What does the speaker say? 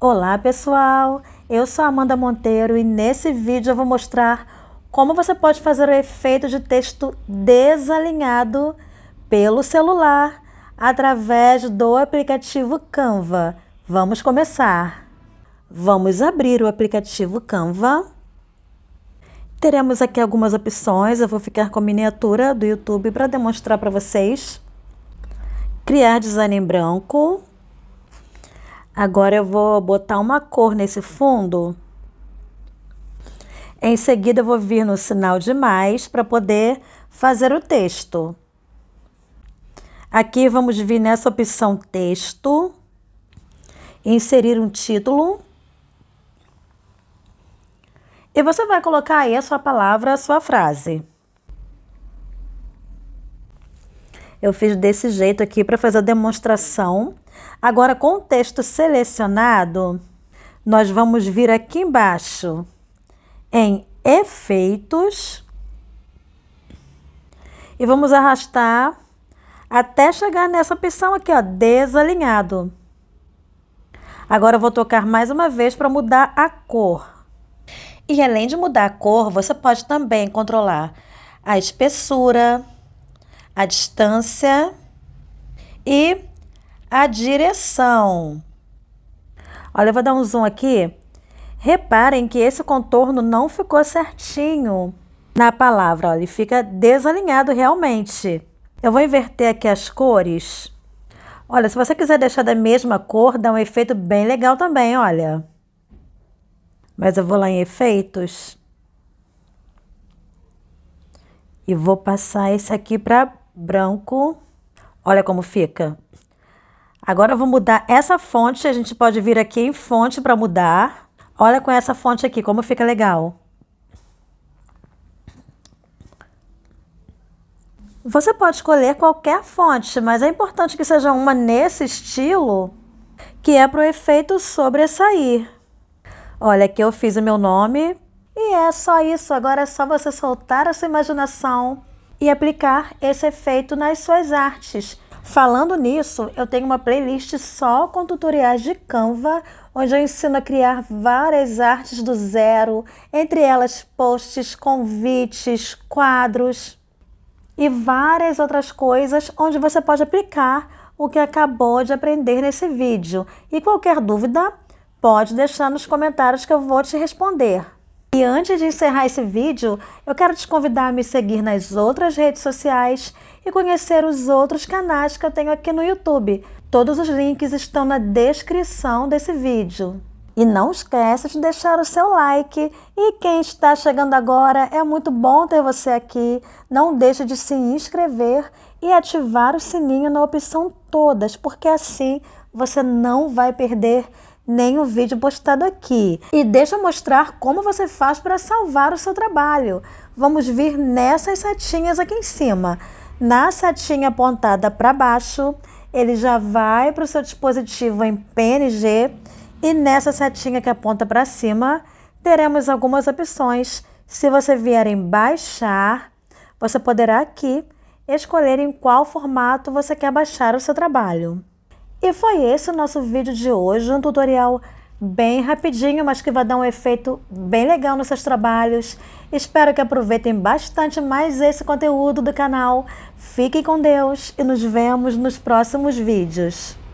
Olá pessoal, eu sou Amanda Monteiro e nesse vídeo eu vou mostrar como você pode fazer o efeito de texto desalinhado pelo celular através do aplicativo Canva. Vamos começar! Vamos abrir o aplicativo Canva. Teremos aqui algumas opções, eu vou ficar com a miniatura do YouTube para demonstrar para vocês. Criar design em branco Agora eu vou botar uma cor nesse fundo. Em seguida, eu vou vir no sinal de mais para poder fazer o texto. Aqui vamos vir nessa opção texto, inserir um título. E você vai colocar aí a sua palavra, a sua frase. Eu fiz desse jeito aqui para fazer a demonstração Agora, com o texto selecionado, nós vamos vir aqui embaixo em efeitos e vamos arrastar até chegar nessa opção aqui, ó, desalinhado. Agora eu vou tocar mais uma vez para mudar a cor. E além de mudar a cor, você pode também controlar a espessura, a distância e a direção. Olha, eu vou dar um zoom aqui. Reparem que esse contorno não ficou certinho na palavra, olha, ele fica desalinhado realmente. Eu vou inverter aqui as cores. Olha, se você quiser deixar da mesma cor, dá um efeito bem legal também, olha. Mas eu vou lá em efeitos. E vou passar esse aqui para branco. Olha como fica. Agora eu vou mudar essa fonte, a gente pode vir aqui em fonte para mudar. Olha com essa fonte aqui, como fica legal. Você pode escolher qualquer fonte, mas é importante que seja uma nesse estilo, que é para o efeito sobressair. Olha, aqui eu fiz o meu nome e é só isso. Agora é só você soltar a sua imaginação e aplicar esse efeito nas suas artes. Falando nisso, eu tenho uma playlist só com tutoriais de Canva, onde eu ensino a criar várias artes do zero, entre elas posts, convites, quadros e várias outras coisas onde você pode aplicar o que acabou de aprender nesse vídeo. E qualquer dúvida, pode deixar nos comentários que eu vou te responder. E antes de encerrar esse vídeo, eu quero te convidar a me seguir nas outras redes sociais e conhecer os outros canais que eu tenho aqui no YouTube. Todos os links estão na descrição desse vídeo. E não esqueça de deixar o seu like. E quem está chegando agora, é muito bom ter você aqui. Não deixe de se inscrever e ativar o sininho na opção todas, porque assim você não vai perder nem o vídeo postado aqui. E deixa eu mostrar como você faz para salvar o seu trabalho. Vamos vir nessas setinhas aqui em cima. Na setinha apontada para baixo, ele já vai para o seu dispositivo em PNG e nessa setinha que aponta para cima, teremos algumas opções. Se você vier em baixar, você poderá aqui escolher em qual formato você quer baixar o seu trabalho. E foi esse o nosso vídeo de hoje, um tutorial bem rapidinho, mas que vai dar um efeito bem legal nos seus trabalhos. Espero que aproveitem bastante mais esse conteúdo do canal. Fiquem com Deus e nos vemos nos próximos vídeos.